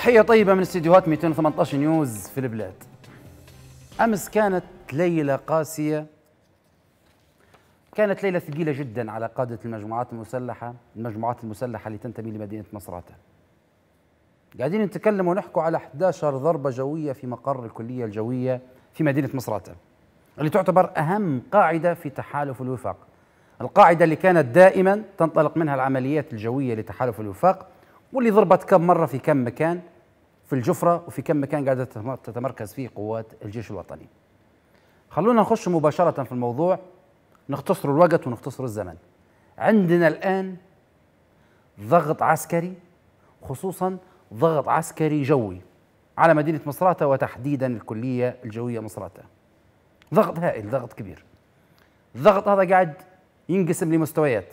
تحية طيبة من استديوهات 218 نيوز في البلاد. أمس كانت ليلة قاسية كانت ليلة ثقيلة جدا على قادة المجموعات المسلحة، المجموعات المسلحة اللي تنتمي لمدينة مصراتة قاعدين نتكلم ونحكوا على 11 ضربة جوية في مقر الكلية الجوية في مدينة مصراتة اللي تعتبر أهم قاعدة في تحالف الوفاق. القاعدة اللي كانت دائما تنطلق منها العمليات الجوية لتحالف الوفاق واللي ضربت كم مره في كم مكان في الجفره وفي كم مكان قاعده تتمركز فيه قوات الجيش الوطني. خلونا نخش مباشره في الموضوع نختصر الوقت ونختصر الزمن. عندنا الان ضغط عسكري خصوصا ضغط عسكري جوي على مدينه مصراته وتحديدا الكليه الجويه مصراته. ضغط هائل، ضغط كبير. الضغط هذا قاعد ينقسم لمستويات.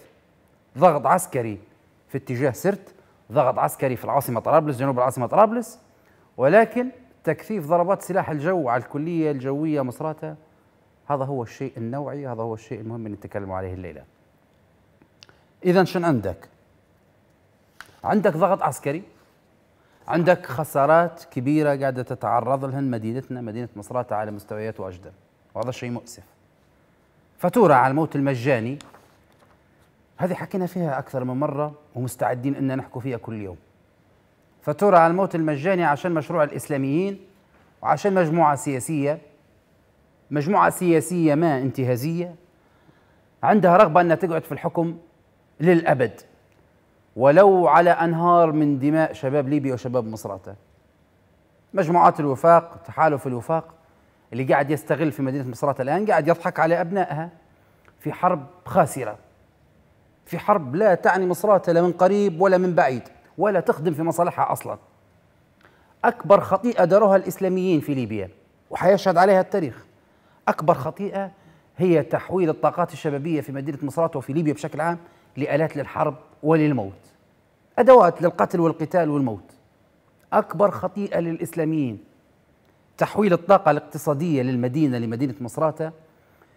ضغط عسكري في اتجاه سرت ضغط عسكري في العاصمة طرابلس جنوب العاصمة طرابلس ولكن تكثيف ضربات سلاح الجو على الكلية الجوية مصراتة هذا هو الشيء النوعي هذا هو الشيء المهم اللي نتكلم عليه الليلة إذا شن عندك؟ عندك ضغط عسكري عندك خسارات كبيرة قاعدة تتعرض لهن مدينتنا مدينة مصراتة على مستويات وأجدى وهذا شيء مؤسف فاتورة على الموت المجاني هذه حكينا فيها أكثر من مرة ومستعدين أن نحكوا فيها كل يوم فاتورة على الموت المجاني عشان مشروع الإسلاميين وعشان مجموعة سياسية مجموعة سياسية ما انتهازية عندها رغبة أنها تقعد في الحكم للأبد ولو على أنهار من دماء شباب ليبيا وشباب مصراتة مجموعات الوفاق تحالف الوفاق اللي قاعد يستغل في مدينة مصراتة الآن قاعد يضحك على أبنائها في حرب خاسرة في حرب لا تعني مصلحتها لا من قريب ولا من بعيد ولا تخدم في مصالحها أصلا أكبر خطيئة داروها الإسلاميين في ليبيا وحيشهد عليها التاريخ أكبر خطيئة هي تحويل الطاقات الشبابية في مدينة مصرات وفي ليبيا بشكل عام لآلات للحرب وللموت أدوات للقتل والقتال والموت أكبر خطيئة للإسلاميين تحويل الطاقة الاقتصادية للمدينة لمدينة مصراتة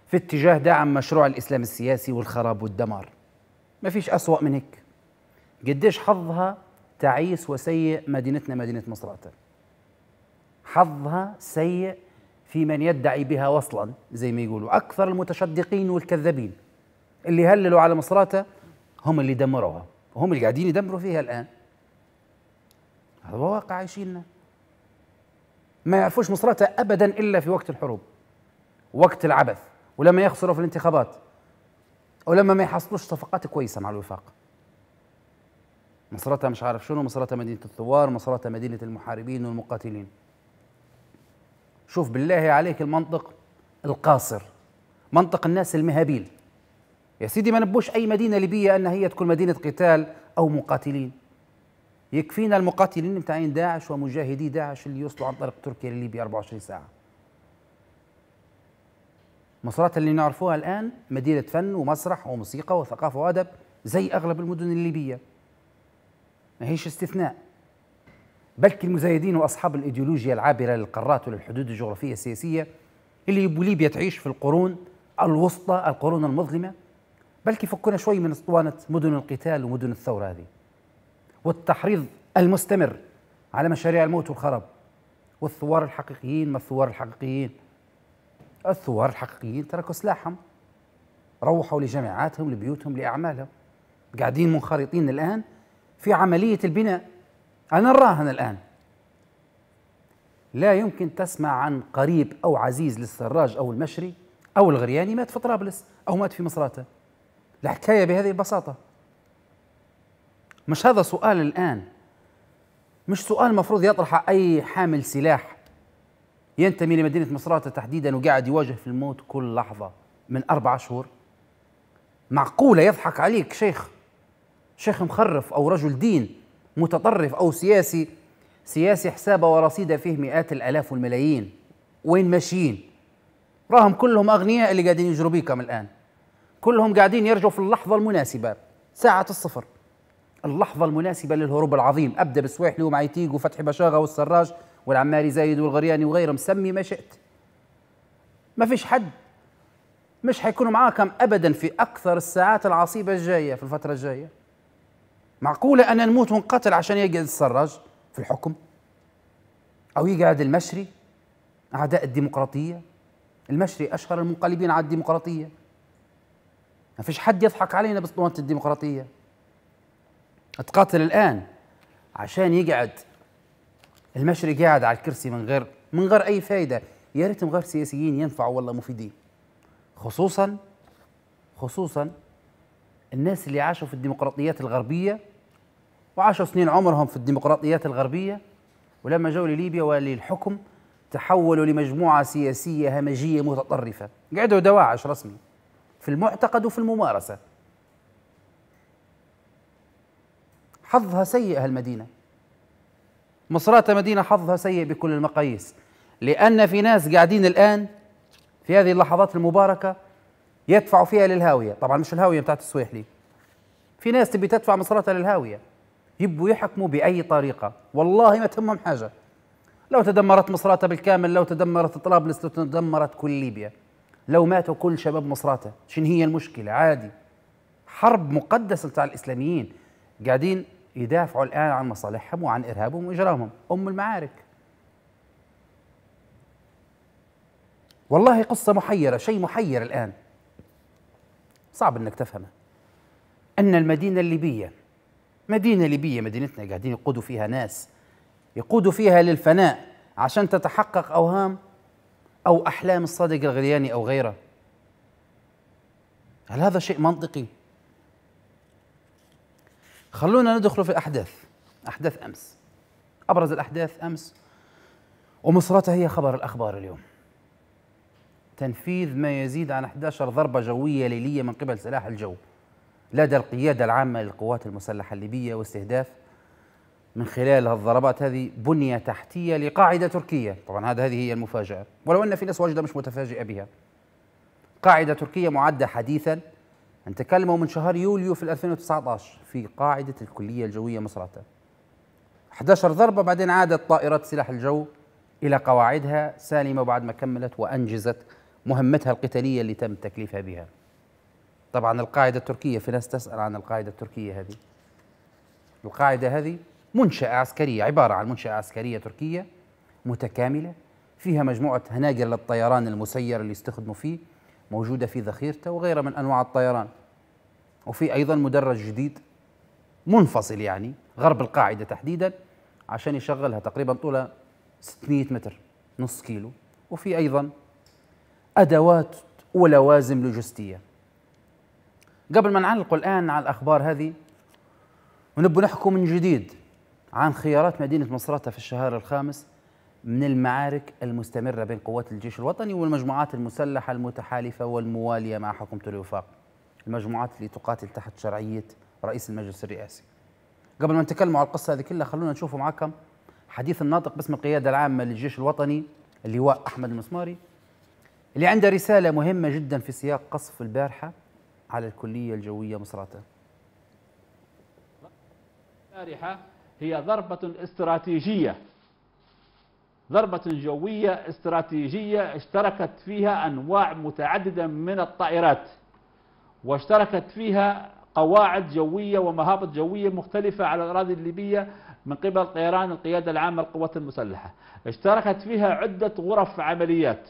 في اتجاه دعم مشروع الإسلام السياسي والخراب والدمار ما فيش أسوأ من هيك قديش حظها تعيس وسيء مدينتنا مدينة مصراتة حظها سيء في من يدعي بها وصلا زي ما يقولوا أكثر المتشدقين والكذابين اللي هللوا على مصراتة هم اللي دمروها وهم اللي قاعدين يدمروا فيها الآن هذا هو واقع عايشيننا ما يعرفوش مصراتة أبدا إلا في وقت الحروب وقت العبث ولما يخسروا في الانتخابات او لما ما يحصلوش صفقات كويسه مع الوفاق مصراتها مش عارف شنو مصراتها مدينه الثوار مصراتها مدينه المحاربين والمقاتلين شوف بالله عليك المنطق القاصر منطق الناس المهابيل يا سيدي ما نبوش اي مدينه ليبيه ان هي تكون مدينه قتال او مقاتلين يكفينا المقاتلين متاعين داعش ومجاهدي داعش اللي يوصلوا عن طريق تركيا لليبيا 24 ساعه مصرات اللي نعرفوها الآن مدينة فن ومسرح وموسيقى وثقافة وأدب زي أغلب المدن الليبية ما هيش استثناء بلكي المزايدين وأصحاب الإيديولوجيا العابرة للقارات وللحدود الجغرافية السياسية اللي يبوا ليبيا تعيش في القرون الوسطى القرون المظلمة بلكي فكنا شوي من اسطوانة مدن القتال ومدن الثورة هذه والتحريض المستمر على مشاريع الموت والخراب والثوار الحقيقيين ما الثوار الحقيقيين الثوار الحقيقيين تركوا سلاحهم روحوا لجامعاتهم لبيوتهم لأعمالهم قاعدين منخرطين الآن في عملية البناء أنا نراهن الآن لا يمكن تسمع عن قريب أو عزيز للسراج أو المشري أو الغرياني مات في طرابلس أو مات في مصراتة الحكاية بهذه البساطة مش هذا سؤال الآن مش سؤال مفروض يطرحه أي حامل سلاح ينتمي لمدينة مصراتة تحديدا وقاعد يواجه في الموت كل لحظة من أربع شهور معقولة يضحك عليك شيخ شيخ مخرف أو رجل دين متطرف أو سياسي سياسي حسابه ورصيده فيه مئات الآلاف والملايين وين ماشيين راهم كلهم أغنياء اللي قاعدين يجروا بيكم الآن كلهم قاعدين يرجوا في اللحظة المناسبة ساعة الصفر اللحظة المناسبة للهروب العظيم أبدأ بسويحلي ومعيتيق وفتحي بشاغة والسراج والعماري زايد والغرياني وغيرهم سمي ما شئت ما فيش حد مش حيكونوا معاكم ابدا في اكثر الساعات العصيبه الجايه في الفتره الجايه معقوله انا نموت ونقتل عشان يقعد السراج في الحكم او يقعد المشري اعداء الديمقراطيه المشري اشهر المنقلبين على الديمقراطيه ما فيش حد يضحك علينا باسطوانه الديمقراطيه تقاتل الان عشان يقعد المشري قاعد على الكرسي من غير من غير اي فائده يا ريتهم غير سياسيين ينفعوا والله مفيدين خصوصا خصوصا الناس اللي عاشوا في الديمقراطيات الغربيه وعاشوا سنين عمرهم في الديمقراطيات الغربيه ولما جاوا لليبيا وللحكم الحكم تحولوا لمجموعه سياسيه همجيه متطرفه قعدوا دواعش رسمي في المعتقد وفي الممارسه حظها سيء هالمدينه مصرات مدينة حظها سيء بكل المقاييس لأن في ناس قاعدين الآن في هذه اللحظات المباركة يدفعوا فيها للهاوية طبعا مش الهاوية بتاعت السويحلي في ناس تبي تدفع مصراتها للهاوية يبوا يحكموا بأي طريقة والله ما تهمهم حاجة لو تدمرت مصراتها بالكامل لو تدمرت طرابلس لو تدمرت كل ليبيا لو ماتوا كل شباب مصراتة شن هي المشكلة عادي حرب مقدسة بتاع الإسلاميين قاعدين يدافعوا الآن عن مصالحهم وعن إرهابهم وإجرامهم أم المعارك والله قصة محيرة شيء محير الآن صعب أنك تفهمه أن المدينة الليبية مدينة ليبية مدينتنا قاعدين يقودوا فيها ناس يقودوا فيها للفناء عشان تتحقق أوهام أو أحلام الصادق الغرياني أو غيره هل هذا شيء منطقي؟ خلونا ندخل في الأحداث أحداث أمس أبرز الأحداث أمس ومصراتها هي خبر الأخبار اليوم تنفيذ ما يزيد عن 11 ضربة جوية ليلية من قبل سلاح الجو لدى القيادة العامة للقوات المسلحة الليبية واستهداف من خلال هالضربات هذه بنية تحتية لقاعدة تركية طبعا هذا هذه هي المفاجأة ولو أن في ناس واجدة مش متفاجئة بها قاعدة تركية معدة حديثا نتكلم تكلموا من شهر يوليو في 2019 في قاعدة الكلية الجوية مصراتة 11 ضربة بعدين عادت طائرات سلاح الجو إلى قواعدها سالمة بعد ما كملت وأنجزت مهمتها القتالية اللي تم تكليفها بها طبعا القاعدة التركية في ناس تسأل عن القاعدة التركية هذه القاعدة هذه منشأة عسكرية عبارة عن منشأة عسكرية تركية متكاملة فيها مجموعة هناجر للطيران المسير اللي يستخدموا فيه موجودة في ذخيرته وغيرها من أنواع الطيران وفي أيضا مدرج جديد منفصل يعني غرب القاعدة تحديدا عشان يشغلها تقريبا طولها 600 متر نص كيلو وفي أيضا أدوات ولوازم لوجستية قبل ما نعلق الآن على الأخبار هذه ونبو نحكوا من جديد عن خيارات مدينة مصراتة في الشهر الخامس من المعارك المستمرة بين قوات الجيش الوطني والمجموعات المسلحة المتحالفة والموالية مع حكومة الوفاق المجموعات اللي تقاتل تحت شرعية رئيس المجلس الرئاسي قبل ما نتكلم على القصة هذه كلها خلونا نشوفوا معكم حديث الناطق باسم القيادة العامة للجيش الوطني اللواء أحمد المسماري اللي عنده رسالة مهمة جدا في سياق قصف البارحة على الكلية الجوية مصراتة البارحة هي ضربة استراتيجية ضربة جوية استراتيجية اشتركت فيها أنواع متعددة من الطائرات واشتركت فيها قواعد جوية ومهابط جوية مختلفة على الأراضي الليبية من قبل طيران القيادة العامة للقوات المسلحة اشتركت فيها عدة غرف عمليات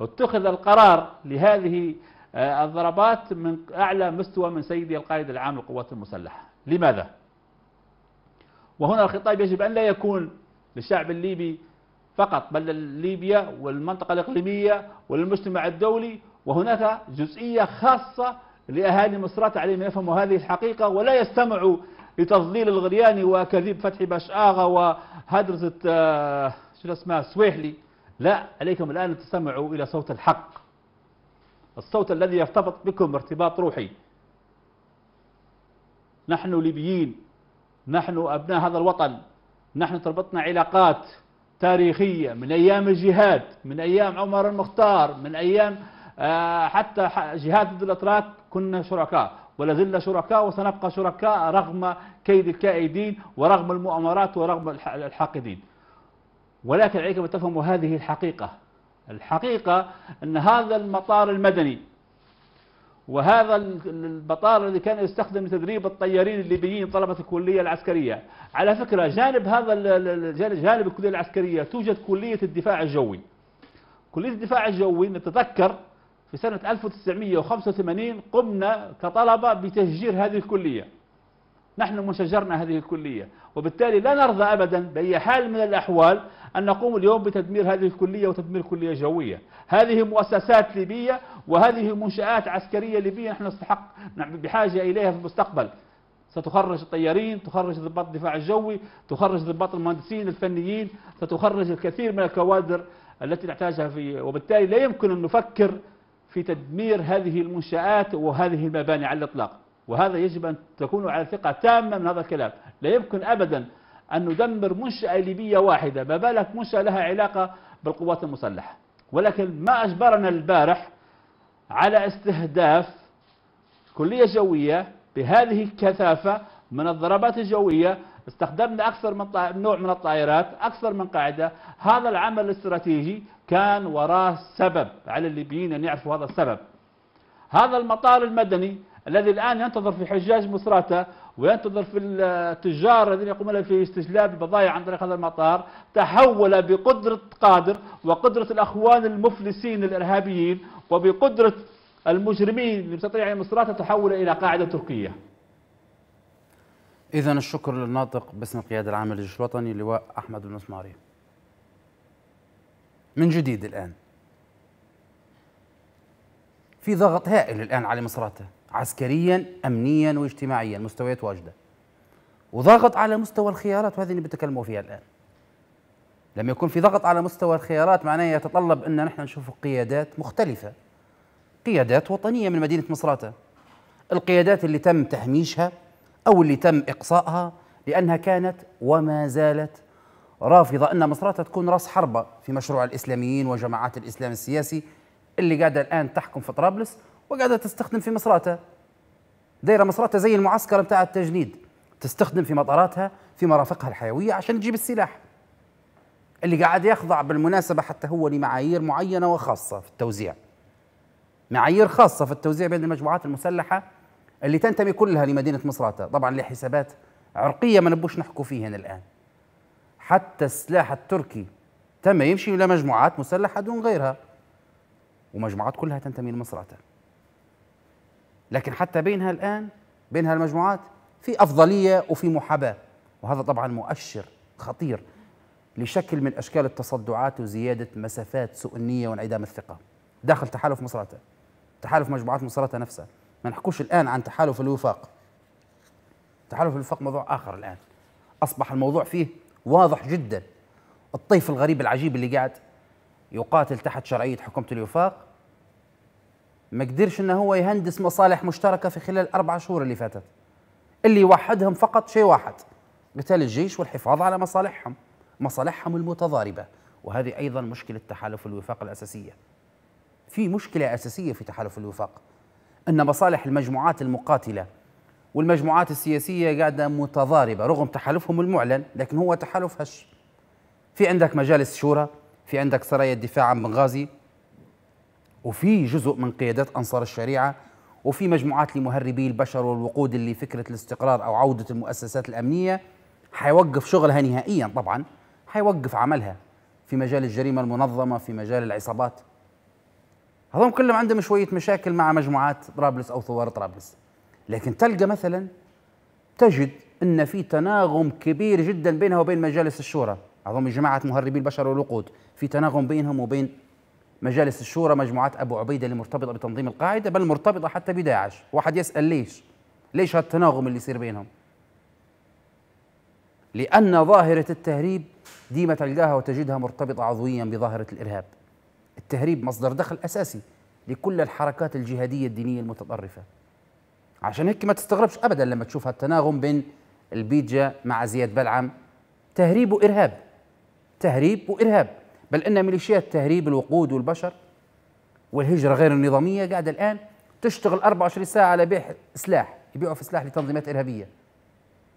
اتخذ القرار لهذه آه، الضربات من أعلى مستوى من سيدي القائد العام للقوات المسلحة لماذا؟ وهنا الخطاب يجب أن لا يكون للشعب الليبي فقط بل ليبيا والمنطقة الإقليمية والمجتمع الدولي وهناك جزئية خاصة لأهالي مصرات عليهم يفهموا هذه الحقيقة ولا يستمعوا لتضليل الغرياني وكذب فتحي باش آغا وهدرزة آه، شو اسمها سويحلي لا عليكم الآن أن تستمعوا إلى صوت الحق الصوت الذي يرتبط بكم ارتباط روحي نحن ليبيين نحن أبناء هذا الوطن نحن تربطنا علاقات تاريخية من أيام الجهاد من أيام عمر المختار من أيام آه، حتى جهاد ضد الأتراك كنا شركاء ولا زلنا شركاء وسنبقى شركاء رغم كيد الكائدين ورغم المؤامرات ورغم الحاقدين ولكن عليكم أن تفهموا هذه الحقيقة الحقيقة أن هذا المطار المدني وهذا البطار الذي كان يستخدم لتدريب الطيارين الليبيين طلبة الكلية العسكرية على فكرة جانب هذا جانب الكلية العسكرية توجد كلية الدفاع الجوي كلية الدفاع الجوي نتذكر في سنة 1985 قمنا كطلبة بتشجير هذه الكلية نحن مشجرنا هذه الكلية وبالتالي لا نرضى أبدا بأي حال من الأحوال أن نقوم اليوم بتدمير هذه الكلية وتدمير كلية جوية هذه مؤسسات ليبية وهذه منشآت عسكرية ليبية نحن نستحق نعم، بحاجة إليها في المستقبل ستخرج الطيارين تخرج ضباط الدفاع الجوي تخرج ضباط المهندسين الفنيين ستخرج الكثير من الكوادر التي نحتاجها في وبالتالي لا يمكن أن نفكر في تدمير هذه المنشآت وهذه المباني على الإطلاق وهذا يجب أن تكونوا على ثقة تامة من هذا الكلام لا يمكن أبدا أن ندمر منشأة ليبية واحدة ما بالك منشأة لها علاقة بالقوات المسلحة ولكن ما أجبرنا البارح على استهداف كلية جوية بهذه الكثافة من الضربات الجوية استخدمنا أكثر من نوع من الطائرات أكثر من قاعدة هذا العمل الاستراتيجي كان وراه سبب على الليبيين أن يعرفوا هذا السبب هذا المطار المدني الذي الآن ينتظر في حجاج مصراتة وينتظر في التجار الذين يقومون في استجلاب البضائع عن طريق هذا المطار تحول بقدرة قادر وقدرة الأخوان المفلسين الإرهابيين وبقدرة المجرمين المستطيعين المصرات تحول إلى قاعدة تركية إذا الشكر للناطق باسم القيادة العامة للجيش الوطني لواء أحمد بن من جديد الآن في ضغط هائل الآن على مصراته عسكريا امنيا واجتماعيا مستويات واجده وضغط على مستوى الخيارات وهذه اللي بتكلموا فيها الان لما يكون في ضغط على مستوى الخيارات معناه يتطلب ان نحن نشوف قيادات مختلفه قيادات وطنيه من مدينه مصراته القيادات اللي تم تهميشها او اللي تم اقصائها لانها كانت وما زالت رافضه ان مصراته تكون راس حربه في مشروع الاسلاميين وجماعات الاسلام السياسي اللي قاعده الان تحكم في طرابلس وقاعده تستخدم في مصراتها دايره مصراتها زي المعسكر بتاع التجنيد تستخدم في مطاراتها في مرافقها الحيويه عشان تجيب السلاح اللي قاعد يخضع بالمناسبه حتى هو لمعايير معينه وخاصه في التوزيع معايير خاصه في التوزيع بين المجموعات المسلحه اللي تنتمي كلها لمدينه مصراتة طبعا لحسابات عرقيه ما نبوش نحكوا فيها الان حتى السلاح التركي تم يمشي الى مجموعات مسلحه دون غيرها ومجموعات كلها تنتمي لمصراتة لكن حتى بينها الآن بين هالمجموعات في أفضلية وفي محاباة وهذا طبعا مؤشر خطير لشكل من أشكال التصدعات وزيادة مسافات النيه وانعدام الثقة داخل تحالف مصراتة تحالف مجموعات مصراتة نفسها ما نحكوش الآن عن تحالف الوفاق تحالف الوفاق موضوع آخر الآن أصبح الموضوع فيه واضح جدا الطيف الغريب العجيب اللي قاعد يقاتل تحت شرعية حكومة الوفاق ما قدرش ان هو يهندس مصالح مشتركه في خلال اربع شهور اللي فاتت اللي يوحدهم فقط شيء واحد قتال الجيش والحفاظ على مصالحهم مصالحهم المتضاربه وهذه ايضا مشكله تحالف الوفاق الاساسيه في مشكله اساسيه في تحالف الوفاق ان مصالح المجموعات المقاتله والمجموعات السياسيه قاعده متضاربه رغم تحالفهم المعلن لكن هو تحالف هش في عندك مجالس شورى في عندك سرايا الدفاع عن بنغازي وفي جزء من قيادات أنصار الشريعة وفي مجموعات لمهربي البشر والوقود اللي فكرة الاستقرار أو عودة المؤسسات الأمنية حيوقف شغلها نهائيا طبعا حيوقف عملها في مجال الجريمة المنظمة في مجال العصابات هذول كلهم عندهم شوية مشاكل مع مجموعات طرابلس أو ثوار طرابلس لكن تلقى مثلا تجد أن في تناغم كبير جدا بينها وبين مجالس الشورى هذول جماعة مهربي البشر والوقود في تناغم بينهم وبين مجالس الشورى مجموعات أبو عبيدة اللي مرتبطة بتنظيم القاعدة بل مرتبطة حتى بداعش واحد يسأل ليش ليش هالتناغم اللي يصير بينهم لأن ظاهرة التهريب ديما تلقاها وتجدها مرتبطة عضويا بظاهرة الإرهاب التهريب مصدر دخل أساسي لكل الحركات الجهادية الدينية المتطرفة عشان هيك ما تستغربش أبدا لما تشوف هالتناغم بين البيجا مع زياد بلعم تهريب وإرهاب تهريب وإرهاب بل ان ميليشيات تهريب الوقود والبشر والهجره غير النظاميه قاعده الان تشتغل 24 ساعه على بيع سلاح يبيعوا في سلاح لتنظيمات ارهابيه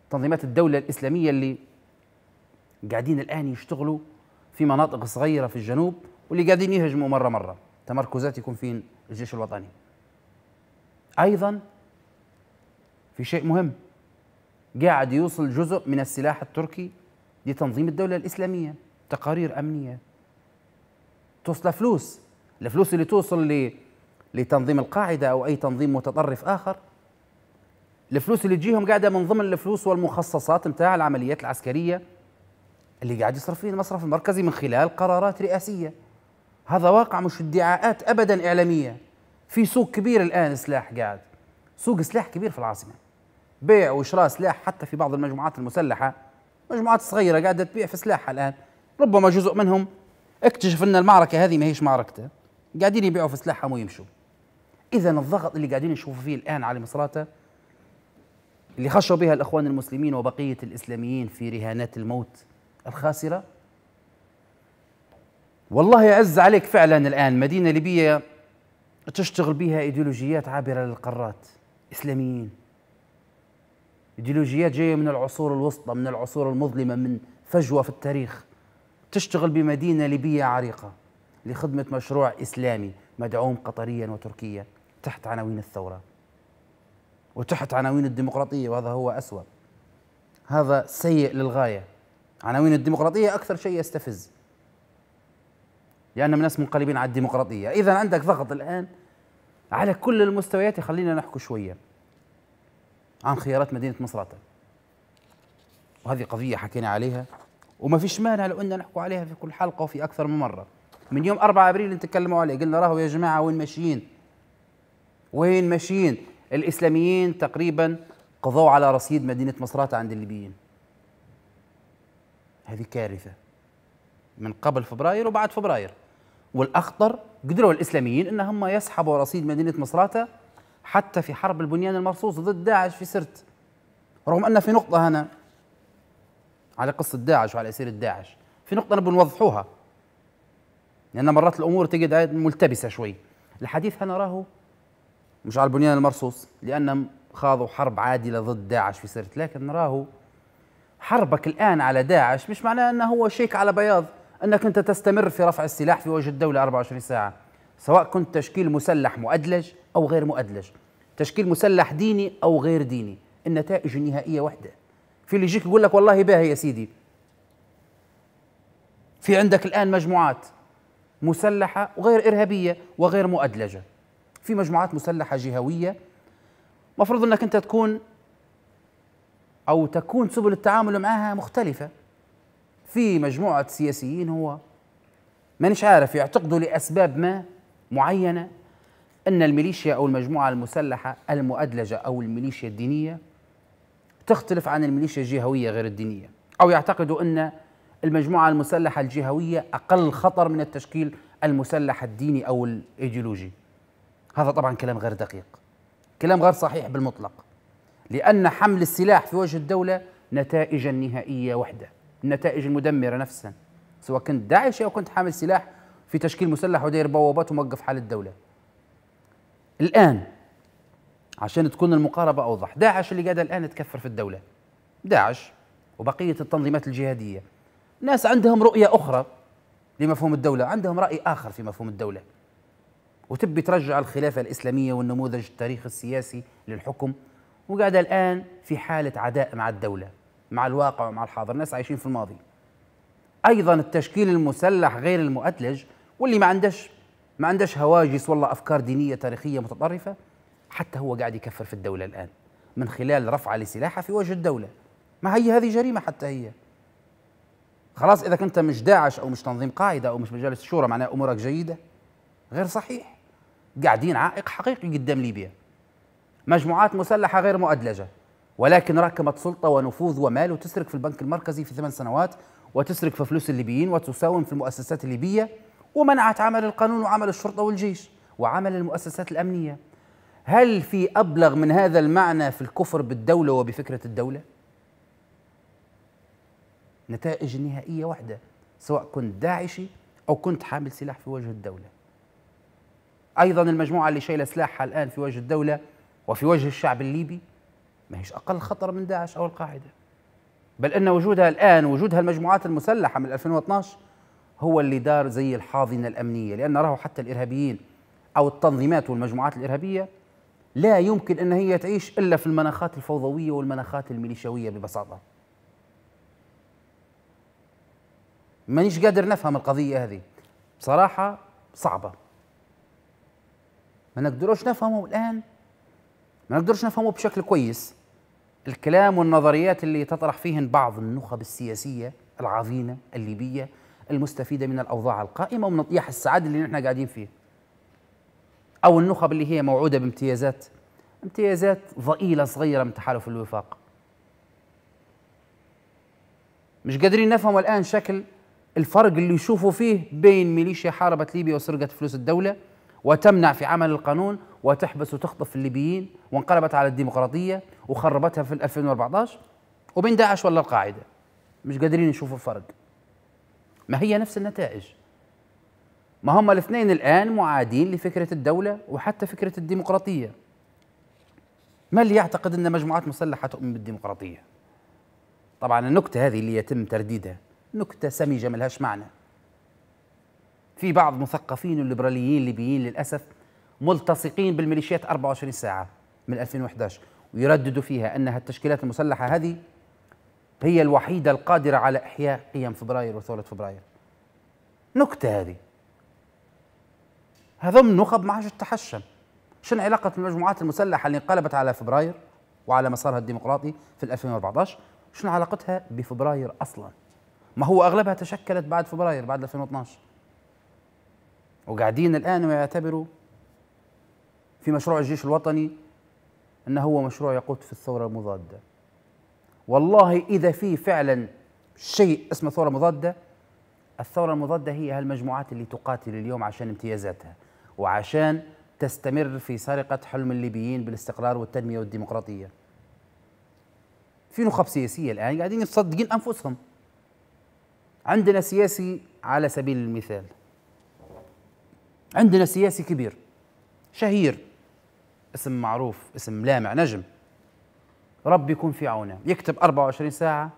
تنظيمات الدوله الاسلاميه اللي قاعدين الان يشتغلوا في مناطق صغيره في الجنوب واللي قاعدين يهجموا مره مره تمركزات يكون فين الجيش الوطني ايضا في شيء مهم قاعد يوصل جزء من السلاح التركي لتنظيم الدوله الاسلاميه تقارير امنيه توصل فلوس الفلوس اللي توصل لتنظيم القاعدة أو أي تنظيم متطرف آخر الفلوس اللي تجيهم قاعدة من ضمن الفلوس والمخصصات متاع العمليات العسكرية اللي قاعد يصرف فيه المصرف المركزي من خلال قرارات رئاسية هذا واقع مش ادعاءات أبدا إعلامية في سوق كبير الآن سلاح قاعد سوق سلاح كبير في العاصمة بيع وشراء سلاح حتى في بعض المجموعات المسلحة مجموعات صغيرة قاعدة تبيع في سلاحها الآن ربما جزء منهم اكتشف ان المعركه هذه ما هيش معركته قاعدين يبيعوا في سلاحهم ويمشوا اذا الضغط اللي قاعدين نشوفه فيه الان على مصراته اللي خشوا بها الاخوان المسلمين وبقيه الاسلاميين في رهانات الموت الخاسره والله يعز عليك فعلا الان مدينه ليبيه تشتغل بها ايديولوجيات عابره للقارات اسلاميين ايديولوجيات جايه من العصور الوسطى من العصور المظلمه من فجوه في التاريخ تشتغل بمدينة ليبية عريقة لخدمة مشروع إسلامي مدعوم قطريا وتركيا تحت عناوين الثورة وتحت عناوين الديمقراطية وهذا هو أسوأ هذا سيء للغاية عناوين الديمقراطية أكثر شيء يستفز لأن الناس منقلبين على الديمقراطية إذا عندك ضغط الآن على كل المستويات خلينا نحكي شوية عن خيارات مدينة مصراتة وهذه قضية حكينا عليها وما فيش مانع لو أننا نحكوا عليها في كل حلقة وفي أكثر من مرة من يوم 4 أبريل اللي تكلموا عليه قلنا راهو يا جماعة وين ماشيين وين ماشيين الإسلاميين تقريبا قضوا على رصيد مدينة مصراتة عند الليبيين هذه كارثة من قبل فبراير وبعد فبراير والأخطر قدروا الإسلاميين أن هم يسحبوا رصيد مدينة مصراتة حتى في حرب البنيان المرصوص ضد داعش في سرت رغم أن في نقطة هنا على قصه داعش وعلى اسيره داعش في نقطه نبغى نوضحوها لان مرات الامور تجد ملتبسه شوي الحديث راهو مش على البنيان المرصوص لان خاضوا حرب عادله ضد داعش في سرت لكن نراه حربك الان على داعش مش معناه انه هو شيك على بياض انك انت تستمر في رفع السلاح في وجه الدوله 24 ساعه سواء كنت تشكيل مسلح مؤدلج او غير مؤدلج تشكيل مسلح ديني او غير ديني النتائج النهائيه واحده في اللي يجيك يقول لك والله باهي يا سيدي في عندك الآن مجموعات مسلحة وغير إرهابية وغير مؤدلجة في مجموعات مسلحة جهوية مفروض أنك أنت تكون أو تكون سبل التعامل معها مختلفة في مجموعة سياسيين هو مانيش عارف يعتقدوا لأسباب ما معينة أن الميليشيا أو المجموعة المسلحة المؤدلجة أو الميليشيا الدينية تختلف عن الميليشيا الجهوية غير الدينية أو يعتقدوا أن المجموعة المسلحة الجهوية أقل خطر من التشكيل المسلح الديني أو الإيديولوجي هذا طبعا كلام غير دقيق كلام غير صحيح بالمطلق لأن حمل السلاح في وجه الدولة نتائجا نهائية وحدة النتائج المدمرة نفسها سواء كنت داعش أو كنت حامل سلاح في تشكيل مسلح وداير بوابات وموقف حال الدولة الآن عشان تكون المقاربة أوضح داعش اللي قاعدة الآن تكفر في الدولة داعش وبقية التنظيمات الجهادية ناس عندهم رؤية أخرى لمفهوم الدولة عندهم رأي آخر في مفهوم الدولة وتبي ترجع الخلافة الإسلامية والنموذج التاريخي السياسي للحكم وقاعدة الآن في حالة عداء مع الدولة مع الواقع ومع الحاضر ناس عايشين في الماضي أيضا التشكيل المسلح غير المؤتلج واللي ما عندش ما عندش هواجس والله أفكار دينية تاريخية متطرفة حتى هو قاعد يكفر في الدولة الآن من خلال رفعه لسلاحه في وجه الدولة ما هي هذه جريمة حتى هي خلاص إذا كنت مش داعش أو مش تنظيم قاعدة أو مش مجالس شورى معناها أمورك جيدة غير صحيح قاعدين عائق حقيقي قدام ليبيا مجموعات مسلحة غير مؤدلجة ولكن راكمت سلطة ونفوذ ومال وتسرق في البنك المركزي في ثمان سنوات وتسرق في فلوس الليبيين وتساوم في المؤسسات الليبية ومنعت عمل القانون وعمل الشرطة والجيش وعمل المؤسسات الأمنية هل في ابلغ من هذا المعنى في الكفر بالدوله وبفكره الدوله نتائج نهائيه واحده سواء كنت داعشي او كنت حامل سلاح في وجه الدوله ايضا المجموعه اللي شايله سلاحها الان في وجه الدوله وفي وجه الشعب الليبي ما هيش اقل خطر من داعش او القاعده بل ان وجودها الان وجودها المجموعات المسلحه من 2012 هو اللي دار زي الحاضنه الامنيه لان راهو حتى الارهابيين او التنظيمات والمجموعات الارهابيه لا يمكن أن هي تعيش إلا في المناخات الفوضوية والمناخات الميليشيوية ببساطة مانيش قادر نفهم القضية هذه بصراحة صعبة ما نقدروش نفهمه الآن ما نقدرش نفهمه بشكل كويس الكلام والنظريات اللي تطرح فيهن بعض النخب السياسية العظيمة الليبية المستفيدة من الأوضاع القائمة ومن طياح السعادة اللي نحن قاعدين فيه أو النخب اللي هي موعودة بامتيازات امتيازات ضئيلة صغيرة من تحالف الوفاق مش قادرين نفهم الآن شكل الفرق اللي يشوفوا فيه بين ميليشيا حاربت ليبيا وسرقت فلوس الدولة وتمنع في عمل القانون وتحبس وتخطف الليبيين وانقلبت على الديمقراطية وخربتها في 2014 وبين داعش ولا القاعدة مش قادرين يشوفوا الفرق ما هي نفس النتائج ما هم الاثنين الآن معادين لفكرة الدولة وحتى فكرة الديمقراطية ما اللي يعتقد أن مجموعات مسلحة تؤمن بالديمقراطية طبعا النكتة هذه اللي يتم ترديدها نكتة سمجة ملهاش معنى في بعض مثقفين الليبراليين الليبيين للأسف ملتصقين بالميليشيات 24 ساعة من 2011 ويرددوا فيها أنها التشكيلات المسلحة هذه هي الوحيدة القادرة على إحياء قيم فبراير وثورة فبراير نكتة هذه هذم نخب ما عادش تتحشم شنو علاقة المجموعات المسلحة اللي انقلبت على فبراير وعلى مسارها الديمقراطي في 2014 شنو علاقتها بفبراير أصلا ما هو أغلبها تشكلت بعد فبراير بعد 2012 وقاعدين الآن ويعتبروا في مشروع الجيش الوطني أنه هو مشروع يقود في الثورة المضادة والله إذا في فعلا شيء اسمه ثورة مضادة الثورة المضادة هي هالمجموعات اللي تقاتل اليوم عشان امتيازاتها وعشان تستمر في سرقة حلم الليبيين بالاستقرار والتنمية والديمقراطية في نخب سياسية الآن قاعدين يصدقين أنفسهم عندنا سياسي على سبيل المثال عندنا سياسي كبير شهير اسم معروف اسم لامع نجم رب يكون في عونه يكتب 24 ساعة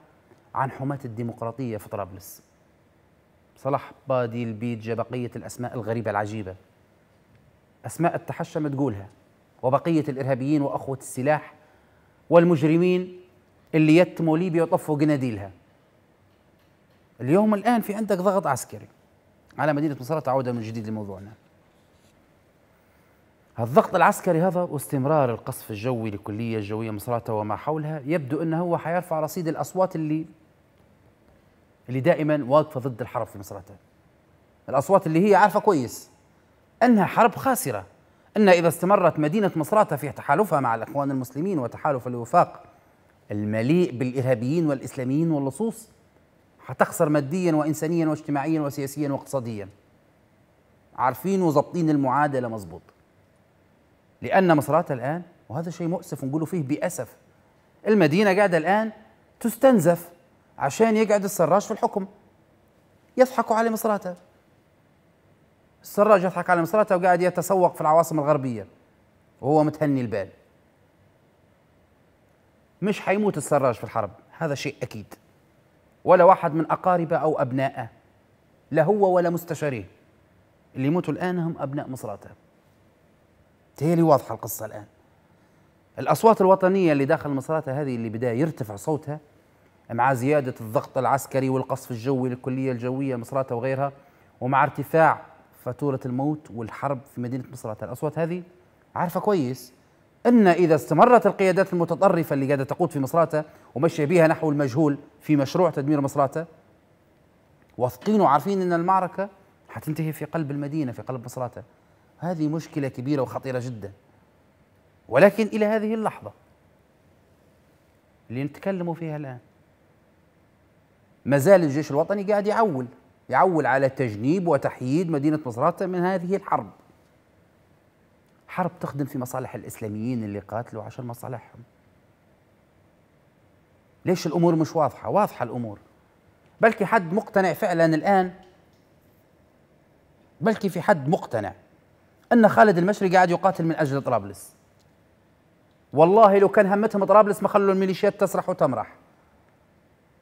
عن حماة الديمقراطية في طرابلس صلاح بادي البيت بقية الأسماء الغريبة العجيبة أسماء التحشم تقولها وبقية الإرهابيين وأخوة السلاح والمجرمين اللي يتموا ليبيا وطفوا قناديلها اليوم الآن في عندك ضغط عسكري على مدينة مصر عودة من جديد لموضوعنا الضغط العسكري هذا واستمرار القصف الجوي للكلية الجوية مصراتة وما حولها يبدو أنه هو حيرفع رصيد الأصوات اللي اللي دائما واقفة ضد الحرب في مصراتة الأصوات اللي هي عارفة كويس أنها حرب خاسرة أن إذا استمرت مدينة مصراتة في تحالفها مع الإخوان المسلمين وتحالف الوفاق المليء بالإرهابيين والإسلاميين واللصوص حتخسر ماديا وإنسانيا واجتماعيا وسياسيا واقتصاديا عارفين وظابطين المعادلة مظبوط لأن مصراتة الآن وهذا شيء مؤسف نقوله فيه بأسف المدينة قاعدة الآن تستنزف عشان يقعد السراج في الحكم يضحكوا على مصراتة السراج يضحك على مصراته وقاعد يتسوق في العواصم الغربية وهو متهني البال مش حيموت السراج في الحرب هذا شيء أكيد ولا واحد من أقاربه أو أبنائه لا هو ولا مستشاريه اللي يموتوا الآن هم أبناء مصراته تهيلي واضحة القصة الآن الأصوات الوطنية اللي داخل مصراتة هذه اللي بدأ يرتفع صوتها مع زيادة الضغط العسكري والقصف الجوي للكلية الجوية مصراتة وغيرها ومع ارتفاع فاتورة الموت والحرب في مدينة مصرات الأصوات هذه عارفة كويس أن إذا استمرت القيادات المتطرفة اللي قاعدة تقود في مصراتة ومشي بها نحو المجهول في مشروع تدمير مصراتة واثقين وعارفين أن المعركة حتنتهي في قلب المدينة في قلب مصراتة هذه مشكلة كبيرة وخطيرة جدا ولكن إلى هذه اللحظة اللي نتكلم فيها الآن ما زال الجيش الوطني قاعد يعول يعول على تجنيب وتحييد مدينة مصراتة من هذه الحرب حرب تخدم في مصالح الإسلاميين اللي قاتلوا عشان مصالحهم ليش الأمور مش واضحة واضحة الأمور بلكي حد مقتنع فعلا الآن بلكي في حد مقتنع أن خالد المشري قاعد يقاتل من أجل طرابلس والله لو كان همتهم طرابلس ما خلوا الميليشيات تسرح وتمرح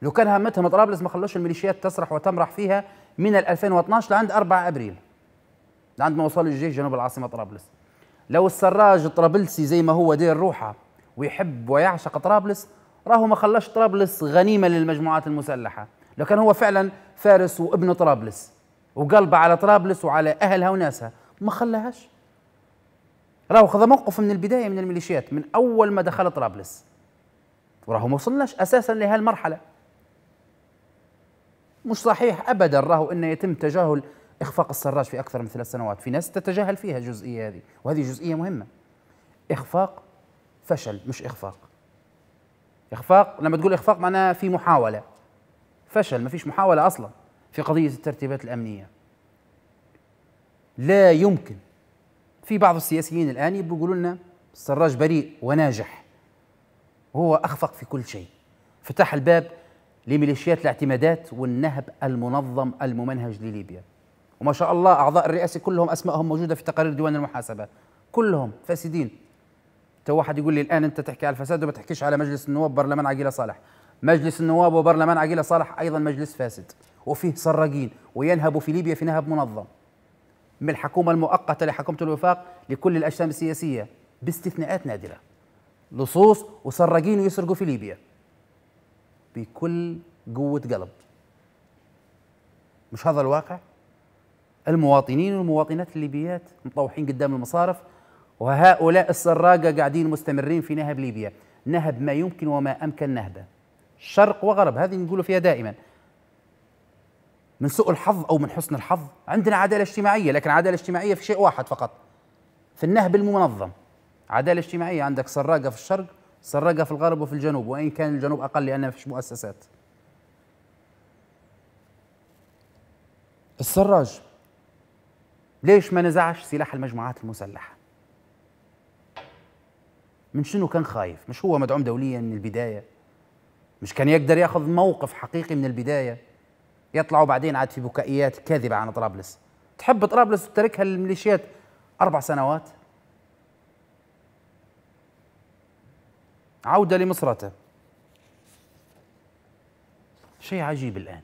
لو كان همتهم طرابلس ما خلوش الميليشيات تسرح وتمرح فيها من 2012 لعند 4 ابريل لعند ما وصل الجيش جنوب العاصمه طرابلس لو السراج الطرابلسي زي ما هو دير روحه ويحب ويعشق طرابلس راهو ما خلاش طرابلس غنيمه للمجموعات المسلحه لو كان هو فعلا فارس وابن طرابلس وقلبه على طرابلس وعلى اهلها وناسها ما خلاهاش راهو خذ موقف من البدايه من الميليشيات من اول ما دخل طرابلس وراهو ما وصلناش اساسا لهالمرحله مش صحيح ابدا راهو انه يتم تجاهل اخفاق السراج في اكثر من ثلاث سنوات، في ناس تتجاهل فيها الجزئيه هذه، وهذه جزئيه مهمه. اخفاق فشل مش اخفاق. اخفاق لما تقول اخفاق معناها في محاوله. فشل ما فيش محاوله اصلا في قضيه الترتيبات الامنيه. لا يمكن في بعض السياسيين الان يقولوا لنا السراج بريء وناجح. وهو اخفق في كل شيء. فتح الباب لميليشيات الاعتمادات والنهب المنظم الممنهج لليبيا وما شاء الله أعضاء الرئاسة كلهم أسمائهم موجودة في تقارير ديوان المحاسبة كلهم فاسدين تو واحد يقول لي الآن أنت تحكي على الفساد وما تحكيش على مجلس النواب برلمان عقيلة صالح مجلس النواب وبرلمان عقيلة صالح أيضا مجلس فاسد وفيه سراقين وينهبوا في ليبيا في نهب منظم من الحكومة المؤقتة لحكومة الوفاق لكل الأجسام السياسية باستثناءات نادرة لصوص وسراقين ويسرقوا في ليبيا بكل قوة قلب مش هذا الواقع المواطنين والمواطنات الليبيات مطوحين قدام المصارف وهؤلاء السراقة قاعدين مستمرين في نهب ليبيا نهب ما يمكن وما أمكن نهبه شرق وغرب هذه نقوله فيها دائما من سوء الحظ أو من حسن الحظ عندنا عدالة اجتماعية لكن عدالة اجتماعية في شيء واحد فقط في النهب المنظم عدالة اجتماعية عندك سراقة في الشرق سرقها في الغرب وفي الجنوب وإن كان الجنوب أقل لأن ما فيش مؤسسات السراج ليش ما نزعش سلاح المجموعات المسلحة من شنو كان خايف مش هو مدعوم دوليا من البداية مش كان يقدر ياخذ موقف حقيقي من البداية يطلعوا بعدين عاد في بكائيات كاذبة عن طرابلس تحب طرابلس وتتركها للميليشيات أربع سنوات عودة لمصرته شيء عجيب الآن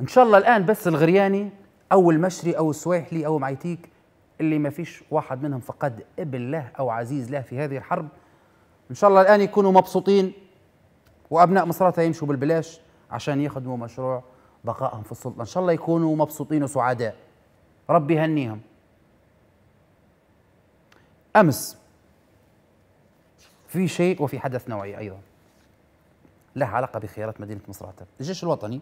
إن شاء الله الآن بس الغرياني أو المشري أو السويحلي أو معيتيك اللي ما فيش واحد منهم فقد ابن له أو عزيز له في هذه الحرب إن شاء الله الآن يكونوا مبسوطين وأبناء مصراته يمشوا بالبلاش عشان يخدموا مشروع بقائهم في السلطة إن شاء الله يكونوا مبسوطين وسعداء ربي يهنيهم أمس في شيء وفي حدث نوعي أيضا له علاقة بخيارات مدينة مصراتة الجيش الوطني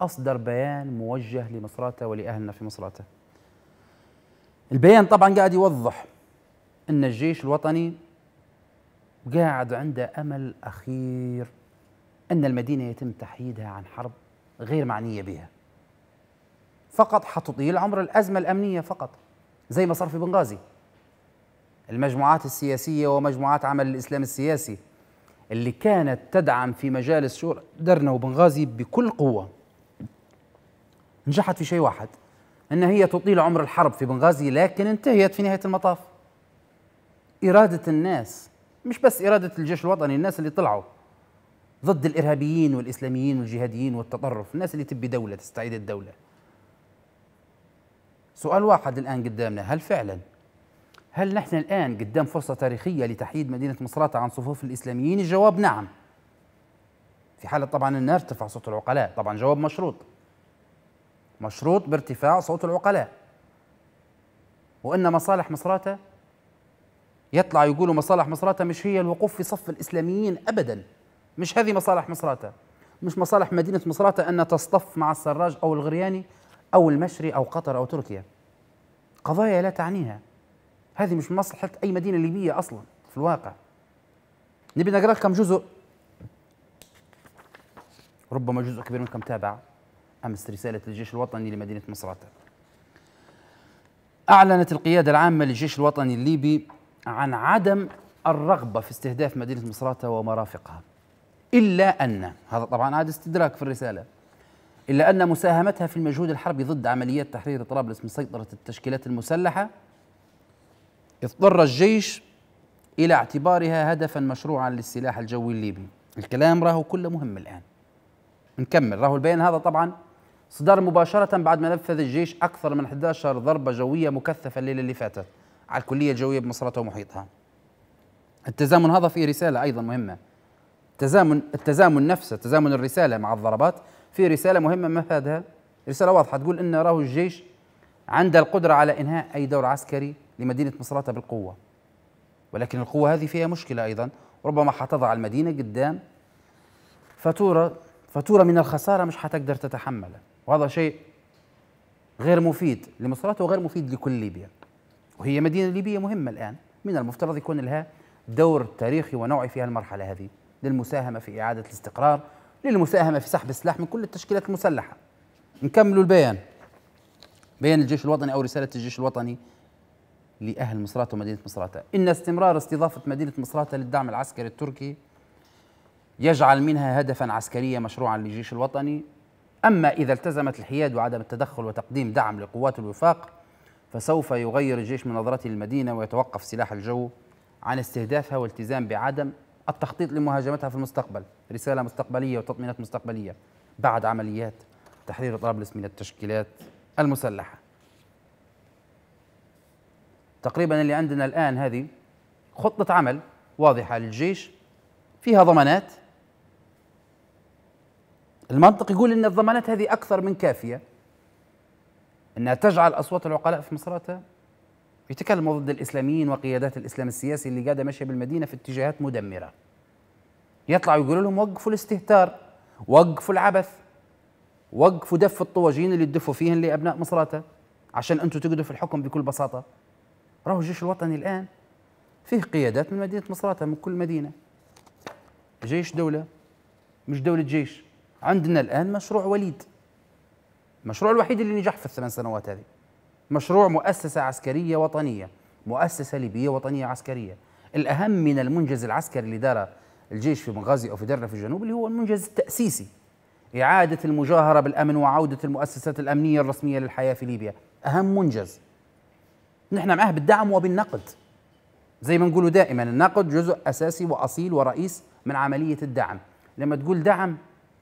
أصدر بيان موجه لمصراتة ولأهلنا في مصراتة البيان طبعا قاعد يوضح أن الجيش الوطني قاعد عنده أمل أخير أن المدينة يتم تحييدها عن حرب غير معنية بها فقط حتطيل عمر الأزمة الأمنية فقط زي ما صار في بنغازي المجموعات السياسية ومجموعات عمل الإسلام السياسي اللي كانت تدعم في مجال الشورى درنا وبنغازي بكل قوة نجحت في شيء واحد أن هي تطيل عمر الحرب في بنغازي لكن انتهت في نهاية المطاف إرادة الناس مش بس إرادة الجيش الوطني الناس اللي طلعوا ضد الإرهابيين والإسلاميين والجهاديين والتطرف الناس اللي تبي دولة تستعيد الدولة سؤال واحد الآن قدامنا هل فعلا هل نحن الآن قدام فرصة تاريخية لتحييد مدينة مصراتة عن صفوف الإسلاميين؟ الجواب نعم في حالة طبعا أن ارتفع صوت العقلاء طبعا جواب مشروط مشروط بارتفاع صوت العقلاء وأن مصالح مصراتة يطلع يقولوا مصالح مصراتة مش هي الوقوف في صف الإسلاميين أبدا مش هذه مصالح مصراتة مش مصالح مدينة مصراتة أن تصطف مع السراج أو الغرياني أو المشري أو قطر أو تركيا قضايا لا تعنيها هذه مش مصلحة أي مدينة ليبية أصلا في الواقع نبي نقرأ لكم جزء ربما جزء كبير منكم تابع أمس رسالة الجيش الوطني لمدينة مصراتة أعلنت القيادة العامة للجيش الوطني الليبي عن عدم الرغبة في استهداف مدينة مصراتة ومرافقها إلا أن هذا طبعا عاد استدراك في الرسالة إلا أن مساهمتها في المجهود الحربي ضد عمليات تحرير طرابلس من سيطرة التشكيلات المسلحة اضطر الجيش إلى اعتبارها هدفا مشروعا للسلاح الجوي الليبي الكلام راهو كله مهم الآن نكمل راهو البيان هذا طبعا صدر مباشرة بعد ما نفذ الجيش أكثر من 11 ضربة جوية مكثفة الليلة اللي فاتت على الكلية الجوية بمصراتها ومحيطها التزامن هذا فيه رسالة أيضا مهمة التزامن التزامن نفسه تزامن الرسالة مع الضربات في رسالة مهمة ما رسالة واضحة تقول إن راهو الجيش عنده القدرة على إنهاء أي دور عسكري لمدينة مصراتة بالقوة ولكن القوة هذه فيها مشكلة أيضا ربما حتضع المدينة قدام فاتورة فاتورة من الخسارة مش حتقدر تتحملها وهذا شيء غير مفيد لمصراتة وغير مفيد لكل ليبيا وهي مدينة ليبية مهمة الآن من المفترض يكون لها دور تاريخي ونوعي في المرحلة هذه للمساهمة في إعادة الاستقرار للمساهمة في سحب السلاح من كل التشكيلات المسلحة نكملوا البيان بيان الجيش الوطني أو رسالة الجيش الوطني لأهل مصراتة ومدينة مصراتة إن استمرار استضافة مدينة مصراتة للدعم العسكري التركي يجعل منها هدفا عسكريا مشروعا للجيش الوطني أما إذا التزمت الحياد وعدم التدخل وتقديم دعم لقوات الوفاق فسوف يغير الجيش من نظرته للمدينة ويتوقف سلاح الجو عن استهدافها والتزام بعدم التخطيط لمهاجمتها في المستقبل رسالة مستقبلية وتطمينات مستقبلية بعد عمليات تحرير طرابلس من التشكيلات المسلحة تقريبا اللي عندنا الآن هذه خطة عمل واضحة للجيش فيها ضمانات المنطق يقول أن الضمانات هذه أكثر من كافية أنها تجعل أصوات العقلاء في مصراتة يتكلموا ضد الإسلاميين وقيادات الإسلام السياسي اللي قاعدة ماشية بالمدينة في اتجاهات مدمرة يطلعوا يقولوا لهم وقفوا الاستهتار وقفوا العبث وقفوا دف الطواجين اللي تدفوا فيهن لأبناء مصراتة عشان أنتم تقعدوا في الحكم بكل بساطة راهو الجيش الوطني الآن فيه قيادات من مدينة مصراتة من كل مدينة جيش دولة مش دولة جيش عندنا الآن مشروع وليد المشروع الوحيد اللي نجح في الثمان سنوات هذه مشروع مؤسسة عسكرية وطنية مؤسسة ليبية وطنية عسكرية الأهم من المنجز العسكري اللي دار الجيش في بنغازي أو في درنا في الجنوب اللي هو المنجز التأسيسي إعادة المجاهرة بالأمن وعودة المؤسسات الأمنية الرسمية للحياة في ليبيا أهم منجز نحن معاه بالدعم وبالنقد زي ما نقوله دائما النقد جزء أساسي وأصيل ورئيس من عملية الدعم لما تقول دعم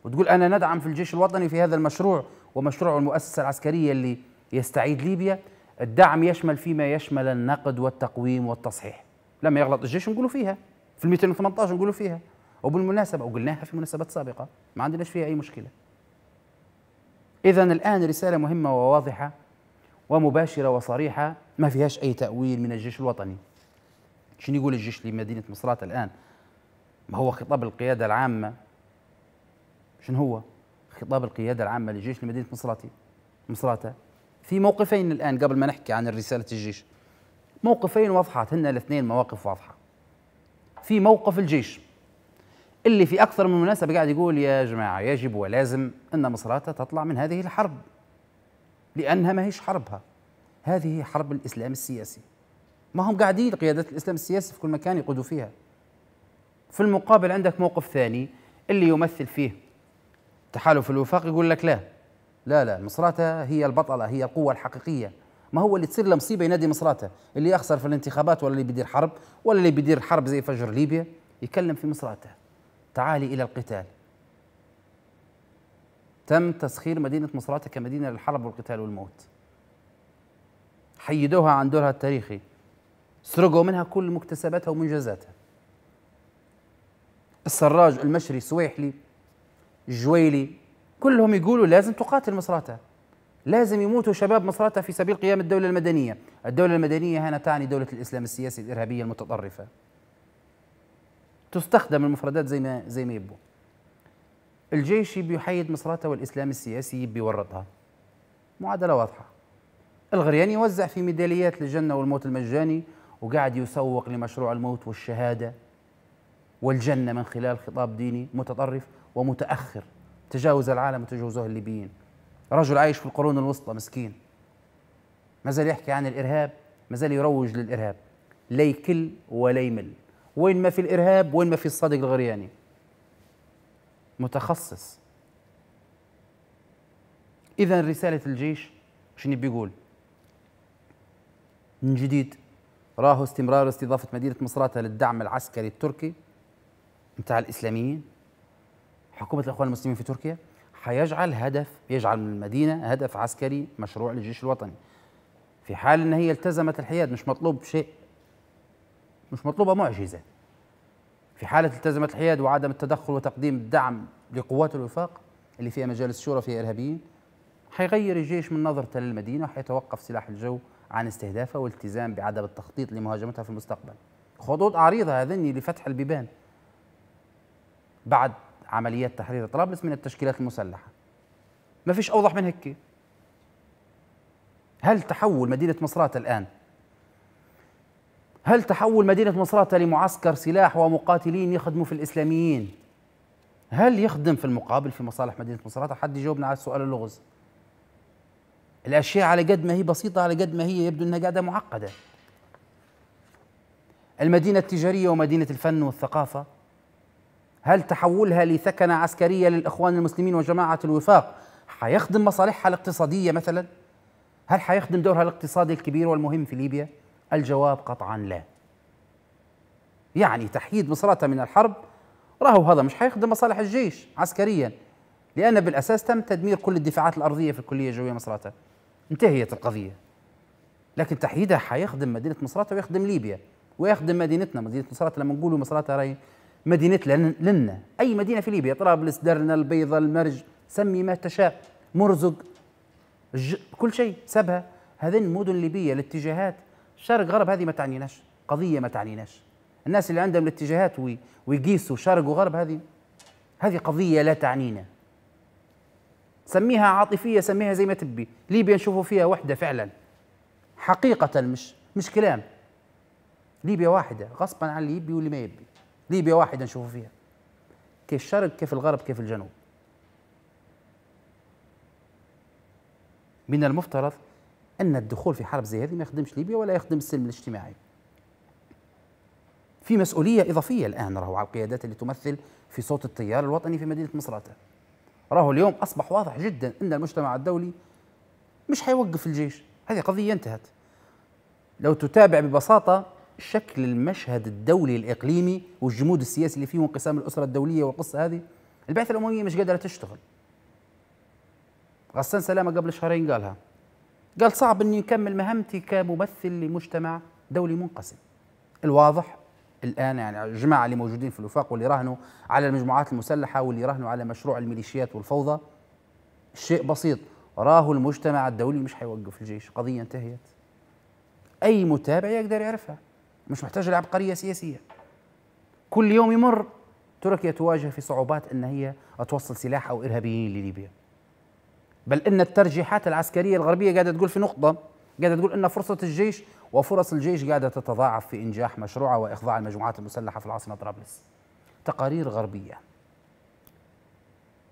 وتقول أنا ندعم في الجيش الوطني في هذا المشروع ومشروع المؤسسة العسكرية اللي يستعيد ليبيا الدعم يشمل فيما يشمل النقد والتقويم والتصحيح لما يغلط الجيش نقولوا فيها في ال 218 نقولوا فيها وبالمناسبة وقلناها في مناسبات سابقة ما عندناش فيها أي مشكلة إذا الآن رسالة مهمة وواضحة ومباشرة وصريحة ما فيهاش أي تأويل من الجيش الوطني شنو يقول الجيش لمدينة مصرات الآن ما هو خطاب القيادة العامة شنو هو خطاب القيادة العامة للجيش لمدينة مصراتي مصراتة في موقفين الآن قبل ما نحكي عن رسالة الجيش موقفين وضحت هن الاثنين مواقف واضحة في موقف الجيش اللي في أكثر من مناسبة قاعد يقول يا جماعة يجب ولازم أن مصراتة تطلع من هذه الحرب لأنها ما هيش حربها هذه حرب الإسلام السياسي ما هم قاعدين قيادات الإسلام السياسي في كل مكان يقودوا فيها في المقابل عندك موقف ثاني اللي يمثل فيه تحالف الوفاق يقول لك لا لا لا مصراتة هي البطلة هي القوة الحقيقية ما هو اللي تصير له مصيبة ينادي مصراتة اللي يخسر في الانتخابات ولا اللي بيدير حرب ولا اللي بيدير حرب زي فجر ليبيا يكلم في مصراتة تعالي إلى القتال تم تسخير مدينة مصراتة كمدينة للحرب والقتال والموت حيدوها عن دورها التاريخي سرقوا منها كل مكتسباتها ومنجزاتها السراج المشري سويحلي الجويلي كلهم يقولوا لازم تقاتل مصراتة لازم يموتوا شباب مصراتة في سبيل قيام الدولة المدنية الدولة المدنية هنا تعني دولة الإسلام السياسي الإرهابية المتطرفة تستخدم المفردات زي ما زي ما يبوا الجيشي بيحيد مصراته والإسلام السياسي بيورطها معادلة واضحة الغريان يوزع في ميداليات للجنة والموت المجاني وقاعد يسوق لمشروع الموت والشهادة والجنة من خلال خطاب ديني متطرف ومتأخر تجاوز العالم وتجاوزه الليبيين رجل عايش في القرون الوسطى مسكين ما زال يحكي عن الإرهاب ما زال يروج للإرهاب ليكل وليمل وين ما في الإرهاب وين ما في الصادق الغرياني متخصص اذا رساله الجيش شنو بيقول من جديد راهو استمرار استضافه مدينه مصراتة للدعم العسكري التركي متاع الاسلاميين حكومه الاخوان المسلمين في تركيا حيجعل هدف يجعل من المدينه هدف عسكري مشروع للجيش الوطني في حال ان هي التزمت الحياد مش مطلوب شيء مش مطلوبه معجزه في حالة التزمت الحياد وعدم التدخل وتقديم الدعم لقوات الوفاق اللي فيها مجالس شورى فيها إرهابيين حيغير الجيش من نظرته للمدينة وحيتوقف سلاح الجو عن استهدافها والتزام بعدم التخطيط لمهاجمتها في المستقبل خطوط عريضة هذني لفتح البيبان بعد عمليات تحرير طرابلس من التشكيلات المسلحة ما فيش أوضح من هيك هل تحول مدينة مصرات الآن هل تحول مدينة مصراتة لمعسكر سلاح ومقاتلين يخدموا في الإسلاميين هل يخدم في المقابل في مصالح مدينة مصراتة حد يجاوبنا على السؤال اللغز الأشياء على قد ما هي بسيطة على قد ما هي يبدو أنها قاعدة معقدة المدينة التجارية ومدينة الفن والثقافة هل تحولها لثكنة عسكرية للإخوان المسلمين وجماعة الوفاق حيخدم مصالحها الاقتصادية مثلا؟ هل حيخدم دورها الاقتصادي الكبير والمهم في ليبيا؟ الجواب قطعا لا يعني تحييد مصراتة من الحرب راهو هذا مش حيخدم مصالح الجيش عسكريا لأن بالأساس تم تدمير كل الدفاعات الأرضية في الكلية الجوية مصراتة انتهيت القضية لكن تحييدها حيخدم مدينة مصراتة ويخدم ليبيا ويخدم مدينتنا مدينة مصراتة لما نقولوا مصراتة راهي مدينتنا لنا أي مدينة في ليبيا طرابلس درنا البيضة المرج سمي ما تشاء مرزق كل شيء سبها هذين مدن ليبية الاتجاهات شرق غرب هذه ما تعنيناش قضية ما تعنيناش الناس اللي عندهم الاتجاهات ويقيسوا شرق وغرب هذه هذه قضية لا تعنينا سميها عاطفية سميها زي ما تبي ليبيا نشوفوا فيها وحدة فعلا حقيقة مش مش كلام ليبيا واحدة غصبا عن اللي يبي واللي ما يبي ليبيا واحدة نشوفوا فيها كيف الشرق كيف الغرب كيف الجنوب من المفترض ان الدخول في حرب زي هذه ما يخدمش ليبيا ولا يخدم السلم الاجتماعي في مسؤوليه اضافيه الان راهو على القيادات اللي تمثل في صوت التيار الوطني في مدينه مصراته راهو اليوم اصبح واضح جدا ان المجتمع الدولي مش حيوقف الجيش هذه قضيه انتهت لو تتابع ببساطه شكل المشهد الدولي الاقليمي والجمود السياسي اللي فيه وانقسام الاسره الدوليه والقصه هذه البعثه الامميه مش قادره تشتغل غسان سلامه قبل شهرين قالها قال صعب اني اكمل مهمتي كممثل لمجتمع دولي منقسم الواضح الان يعني الجماعه اللي موجودين في الوفاق واللي راهنوا على المجموعات المسلحه واللي راهنوا على مشروع الميليشيات والفوضى شيء بسيط راهو المجتمع الدولي مش حيوقف الجيش قضيه انتهيت اي متابع يقدر يعرفها مش محتاج لعبقريه سياسيه كل يوم يمر تركيا تواجه في صعوبات ان هي توصل سلاح او ارهابيين لليبيا بل إن الترجيحات العسكرية الغربية قاعدة تقول في نقطة قاعدة تقول إن فرصة الجيش وفرص الجيش قاعدة تتضاعف في إنجاح مشروعه وإخضاع المجموعات المسلحة في العاصمة طرابلس تقارير غربية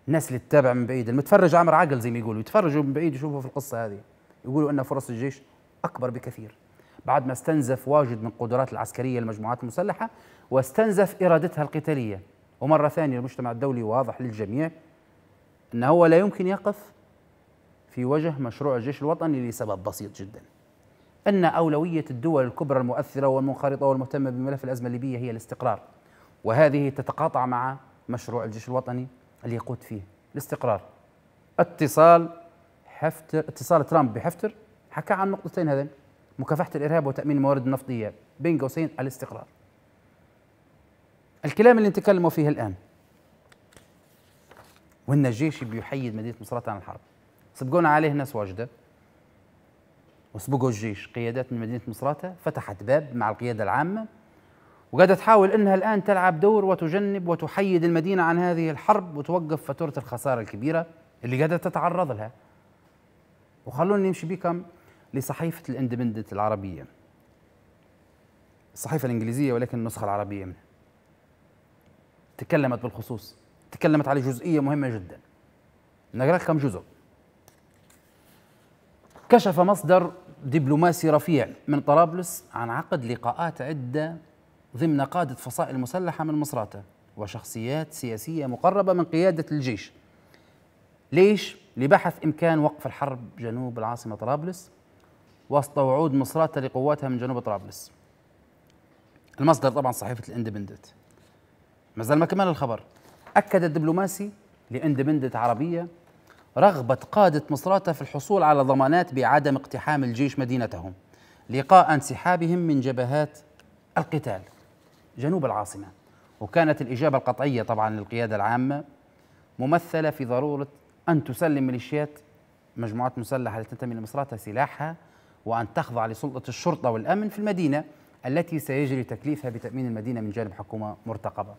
الناس اللي تتابع من بعيد المتفرج عامر عقل زي ما يقولوا يتفرجوا من بعيد يشوفوا في القصة هذه يقولوا أن فرص الجيش أكبر بكثير بعد ما استنزف واجد من قدرات العسكرية للمجموعات المسلحة واستنزف إرادتها القتالية ومرة ثانية المجتمع الدولي واضح للجميع أنه هو لا يمكن يقف في وجه مشروع الجيش الوطني لسبب بسيط جدا أن أولوية الدول الكبرى المؤثرة والمنخرطة والمهتمة بملف الأزمة الليبية هي الاستقرار وهذه تتقاطع مع مشروع الجيش الوطني اللي يقود فيه الاستقرار اتصال حفتر اتصال ترامب بحفتر حكى عن نقطتين هذين مكافحة الإرهاب وتأمين الموارد النفطية بين قوسين الاستقرار الكلام اللي نتكلموا فيه الآن وأن الجيش بيحيد مدينة مصراتة عن الحرب سبقونا عليه ناس واجده وسبقوا الجيش قيادات من مدينه مصراتة فتحت باب مع القياده العامه وقاعده تحاول انها الان تلعب دور وتجنب وتحيد المدينه عن هذه الحرب وتوقف فاتوره الخساره الكبيره اللي قاعده تتعرض لها وخلوني نمشي بكم لصحيفه الاندبندنت العربيه الصحيفه الانجليزيه ولكن النسخه العربيه منها تكلمت بالخصوص تكلمت على جزئيه مهمه جدا نقرا لكم جزء كشف مصدر دبلوماسي رفيع من طرابلس عن عقد لقاءات عدة ضمن قادة فصائل مسلحة من مصراتة وشخصيات سياسية مقربة من قيادة الجيش ليش؟ لبحث إمكان وقف الحرب جنوب العاصمة طرابلس وسط وعود مصراتة لقواتها من جنوب طرابلس المصدر طبعا صحيفة الاندبندنت مازال ما كمل الخبر أكد الدبلوماسي لاندبندنت عربية رغبة قادة مصراتة في الحصول على ضمانات بعدم اقتحام الجيش مدينتهم لقاء انسحابهم من جبهات القتال جنوب العاصمة وكانت الإجابة القطعية طبعا للقيادة العامة ممثلة في ضرورة أن تسلم ميليشيات مجموعات مسلحة التي تنتمي لمصراتة سلاحها وأن تخضع لسلطة الشرطة والأمن في المدينة التي سيجري تكليفها بتأمين المدينة من جانب حكومة مرتقبة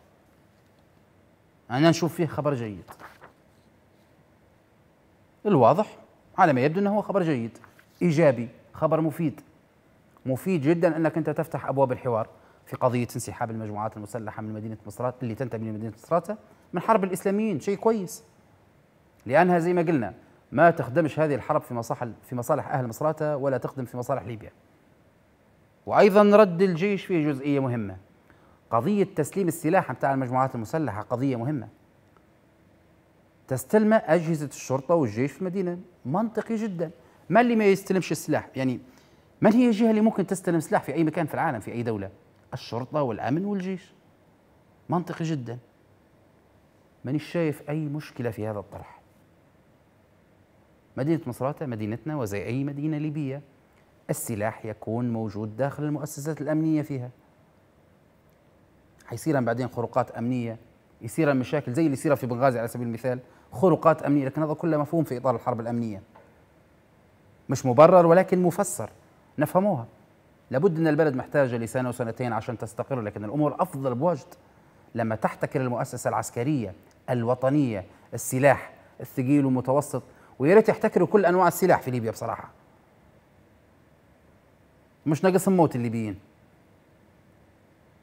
أنا نشوف فيه خبر جيد الواضح على ما يبدو انه هو خبر جيد ايجابي خبر مفيد مفيد جدا انك انت تفتح ابواب الحوار في قضيه انسحاب المجموعات المسلحه من مدينه مصرات اللي تنتمي لمدينه مصراتة من حرب الاسلاميين شيء كويس لانها زي ما قلنا ما تخدمش هذه الحرب في مصالح في مصالح اهل مصراتة ولا تخدم في مصالح ليبيا وايضا رد الجيش في جزئيه مهمه قضيه تسليم السلاح بتاع المجموعات المسلحه قضيه مهمه تستلم أجهزة الشرطة والجيش في المدينة منطقي جدا ما اللي ما يستلمش السلاح يعني من هي الجهة اللي ممكن تستلم سلاح في أي مكان في العالم في أي دولة الشرطة والأمن والجيش منطقي جدا من شايف أي مشكلة في هذا الطرح مدينة مصراتة مدينتنا وزي أي مدينة ليبية السلاح يكون موجود داخل المؤسسات الأمنية فيها حيصير بعدين خروقات أمنية يصير مشاكل زي اللي يصير في بنغازي على سبيل المثال خروقات امنيه لكن هذا كله مفهوم في اطار الحرب الامنيه مش مبرر ولكن مفسر نفهموها لابد ان البلد محتاجه لسنه وسنتين عشان تستقر لكن الامور افضل بوجد لما تحتكر المؤسسه العسكريه الوطنيه السلاح الثقيل والمتوسط ويا ريت يحتكروا كل انواع السلاح في ليبيا بصراحه مش ناقص موت الليبيين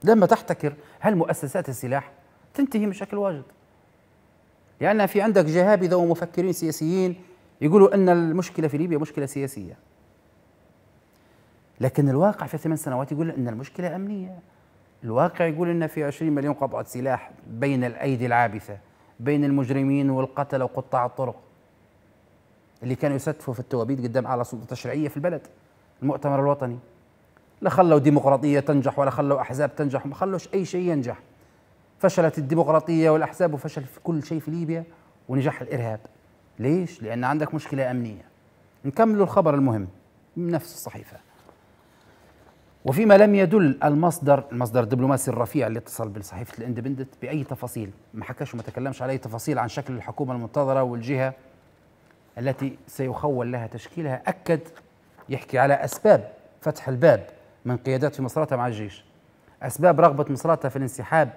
لما تحتكر هالمؤسسات السلاح تنتهي بشكل واجد لأن في عندك جهابذة ومفكرين سياسيين يقولوا أن المشكلة في ليبيا مشكلة سياسية لكن الواقع في ثمان سنوات يقول أن المشكلة أمنية الواقع يقول أن في 20 مليون قطعة سلاح بين الأيدي العابثة بين المجرمين والقتلة وقطاع الطرق اللي كانوا يستفوا في التوابيت قدام أعلى سلطة تشريعية في البلد المؤتمر الوطني لا خلوا ديمقراطية تنجح ولا خلوا أحزاب تنجح ما خلوش أي شيء ينجح فشلت الديمقراطيه والاحزاب وفشل في كل شيء في ليبيا ونجاح الارهاب ليش لان عندك مشكله امنيه نكمل الخبر المهم من نفس الصحيفه وفيما لم يدل المصدر المصدر الدبلوماسي الرفيع اللي اتصل بصحيفه الاندبندنت باي تفاصيل ما حكاش وما تكلمش على اي تفاصيل عن شكل الحكومه المنتظره والجهه التي سيخول لها تشكيلها اكد يحكي على اسباب فتح الباب من قيادات في مصراتها مع الجيش اسباب رغبه مصراتها في الانسحاب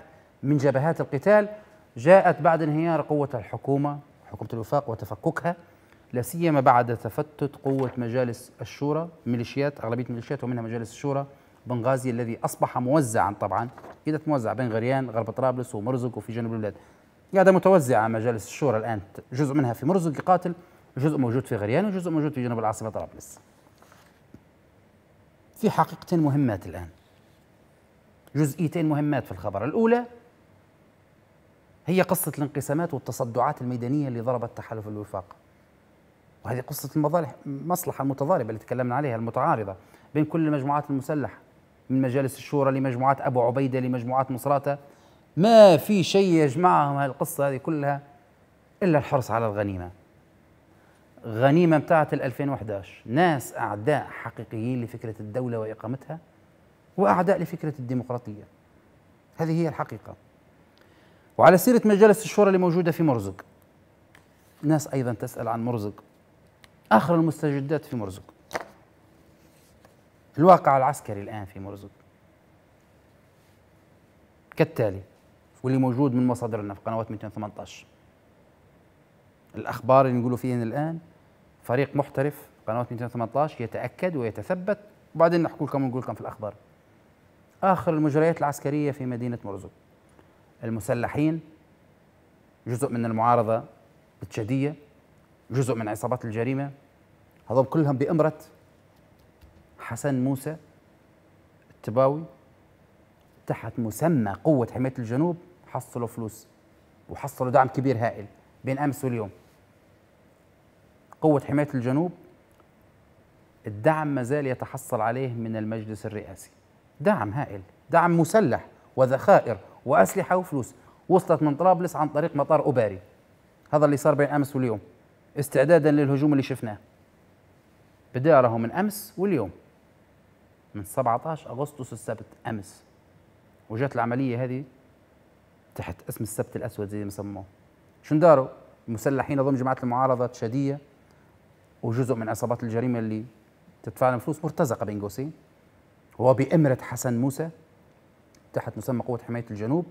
من جبهات القتال جاءت بعد انهيار قوة الحكومة حكومة الوفاق وتفككها لا سيما بعد تفتت قوة مجالس الشورى ميليشيات أغلبية ميليشيات ومنها مجالس الشورى بنغازي الذي أصبح موزعا طبعا كده موزع بين غريان غرب طرابلس ومرزق وفي جنوب البلاد قاعدة متوزعة مجالس الشورى الآن جزء منها في مرزق يقاتل جزء موجود في غريان وجزء موجود في جنوب العاصمة طرابلس في حقيقتين مهمات الآن جزئيتين مهمات في الخبر الأولى هي قصة الانقسامات والتصدعات الميدانية اللي ضربت تحالف الوفاق وهذه قصة المصالح المصلحة المتضاربة اللي تكلمنا عليها المتعارضة بين كل المجموعات المسلحة من مجالس الشورى لمجموعات أبو عبيدة لمجموعات مصراتة ما في شيء يجمعهم هالقصة هذه كلها إلا الحرص على الغنيمة غنيمة بتاعت 2011 ناس أعداء حقيقيين لفكرة الدولة وإقامتها وأعداء لفكرة الديمقراطية هذه هي الحقيقة وعلى سيرة مجالس الشورى اللي موجودة في مرزق ناس أيضا تسأل عن مرزق آخر المستجدات في مرزق الواقع العسكري الآن في مرزق كالتالي واللي موجود من مصادر في قنوات 218 الأخبار اللي نقولوا فيهن الآن فريق محترف قنوات 218 يتأكد ويتثبت وبعدين نحكي لكم ونقول لكم في الأخبار آخر المجريات العسكرية في مدينة مرزق المسلحين جزء من المعارضة التشادية جزء من عصابات الجريمة هذول كلهم بإمرة حسن موسى التباوي تحت مسمى قوة حماية الجنوب حصلوا فلوس وحصلوا دعم كبير هائل بين أمس واليوم قوة حماية الجنوب الدعم ما زال يتحصل عليه من المجلس الرئاسي دعم هائل دعم مسلح وذخائر واسلحه وفلوس وصلت من طرابلس عن طريق مطار اوباري هذا اللي صار بين امس واليوم استعدادا للهجوم اللي شفناه بدا من امس واليوم من 17 اغسطس السبت امس وجات العمليه هذه تحت اسم السبت الاسود زي ما سموه شنو داروا المسلحين ضمن جماعه المعارضه تشاديه وجزء من عصابات الجريمه اللي تدفع لهم فلوس مرتزقه بين قوسين وبامره حسن موسى تحت مسمى قوة حماية الجنوب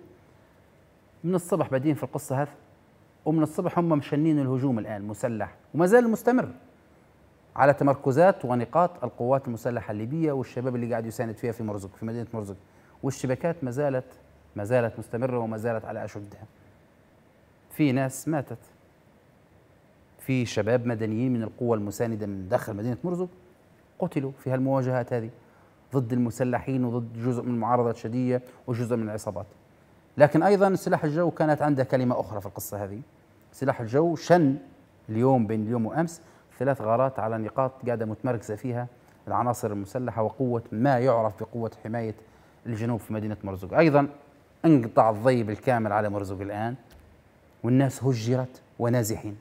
من الصبح بادين في القصة هذا ومن الصبح هم مشنين الهجوم الآن مسلح وما زال مستمر على تمركزات ونقاط القوات المسلحة الليبية والشباب اللي قاعد يساند فيها في مرزق في مدينة مرزق والشبكات ما زالت ما زالت مستمرة وما زالت على أشدها في ناس ماتت في شباب مدنيين من القوى المساندة من داخل مدينة مرزق قتلوا في هالمواجهات هذه ضد المسلحين وضد جزء من المعارضة الشديدة وجزء من العصابات لكن أيضا سلاح الجو كانت عنده كلمة أخرى في القصة هذه سلاح الجو شن اليوم بين اليوم وأمس ثلاث غارات على نقاط قاعدة متمركزة فيها العناصر المسلحة وقوة ما يعرف بقوة حماية الجنوب في مدينة مرزوق أيضا انقطع الضي بالكامل على مرزوق الآن والناس هجرت ونازحين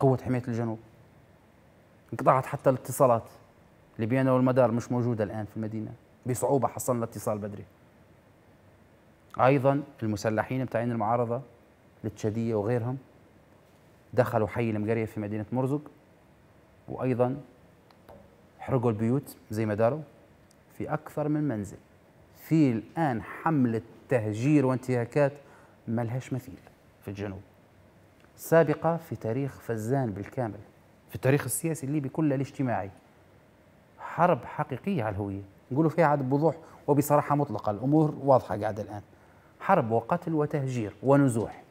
قوة حماية الجنوب انقطعت حتى الاتصالات لبيانو والمدار مش موجودة الآن في المدينة بصعوبة حصلنا اتصال بدري أيضا المسلحين بتاعين المعارضة للتشادية وغيرهم دخلوا حي المقرية في مدينة مرزق وأيضا حرقوا البيوت زي ما داروا في أكثر من منزل في الآن حملة تهجير وانتهاكات ملهاش مثيل في الجنوب سابقة في تاريخ فزان بالكامل في التاريخ السياسي الليبي كله الاجتماعي حرب حقيقيه على الهويه نقولوا فيها عاد بوضوح وبصراحه مطلقه الامور واضحه قاعده الان حرب وقتل وتهجير ونزوح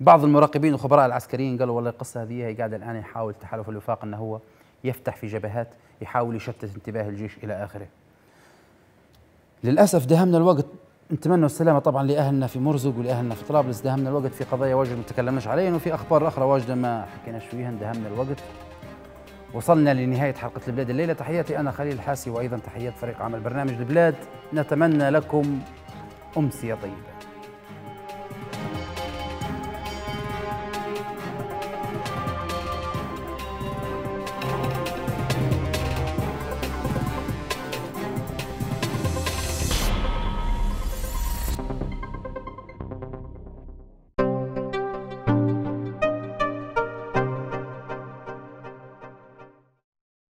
بعض المراقبين الخبراء العسكريين قالوا والله القصه هذه هي قاعده الان يحاول تحالف الوفاق انه هو يفتح في جبهات يحاول يشتت انتباه الجيش الى اخره للاسف دهمنا الوقت نتمنى السلامة طبعا لأهلنا في مرزق ولأهلنا في طرابلس دهمنا الوقت في قضايا واجد ما تكلمناش عليها وفي أخبار أخرى واجدة ما حكيناش فيها دهمنا الوقت وصلنا لنهاية حلقة البلاد الليلة تحياتي أنا خليل الحاسي وأيضا تحيات فريق عمل برنامج البلاد نتمنى لكم أمسية طيبة